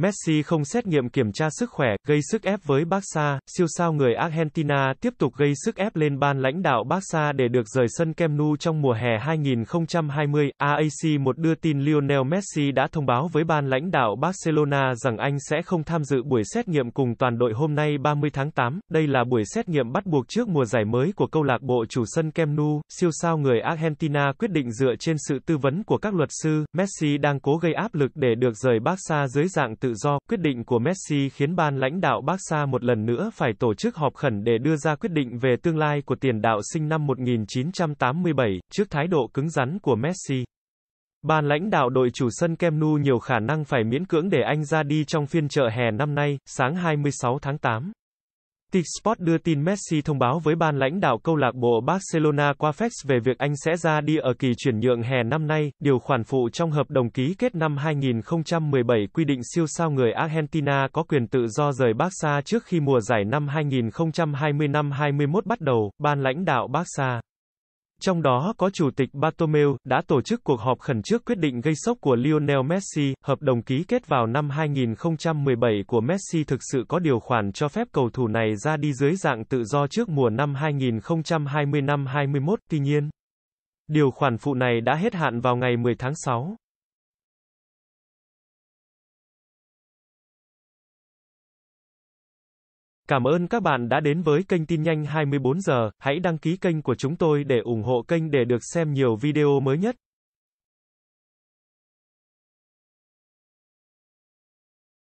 Messi không xét nghiệm kiểm tra sức khỏe, gây sức ép với Barca, siêu sao người Argentina tiếp tục gây sức ép lên ban lãnh đạo Barca để được rời sân Camp Nou trong mùa hè 2020. AAC1 đưa tin Lionel Messi đã thông báo với ban lãnh đạo Barcelona rằng anh sẽ không tham dự buổi xét nghiệm cùng toàn đội hôm nay 30 tháng 8. Đây là buổi xét nghiệm bắt buộc trước mùa giải mới của câu lạc bộ chủ sân Camp Nou. Siêu sao người Argentina quyết định dựa trên sự tư vấn của các luật sư, Messi đang cố gây áp lực để được rời Barca dưới dạng từ tự do, quyết định của Messi khiến ban lãnh đạo Barca một lần nữa phải tổ chức họp khẩn để đưa ra quyết định về tương lai của tiền đạo sinh năm 1987, trước thái độ cứng rắn của Messi. Ban lãnh đạo đội chủ sân Kem Nou nhiều khả năng phải miễn cưỡng để anh ra đi trong phiên chợ hè năm nay, sáng 26 tháng 8. Tic Sport đưa tin Messi thông báo với ban lãnh đạo câu lạc bộ Barcelona qua fax về việc anh sẽ ra đi ở kỳ chuyển nhượng hè năm nay. Điều khoản phụ trong hợp đồng ký kết năm 2017 quy định siêu sao người Argentina có quyền tự do rời Barca trước khi mùa giải năm 2020 năm 21 bắt đầu. Ban lãnh đạo Barca trong đó có Chủ tịch Bartomeu, đã tổ chức cuộc họp khẩn trước quyết định gây sốc của Lionel Messi, hợp đồng ký kết vào năm 2017 của Messi thực sự có điều khoản cho phép cầu thủ này ra đi dưới dạng tự do trước mùa năm 2020 năm 21, tuy nhiên. Điều khoản phụ này đã hết hạn vào ngày 10 tháng 6. Cảm ơn các bạn đã đến với kênh tin nhanh 24 giờ, hãy đăng ký kênh của chúng tôi để ủng hộ kênh để được xem nhiều video mới nhất.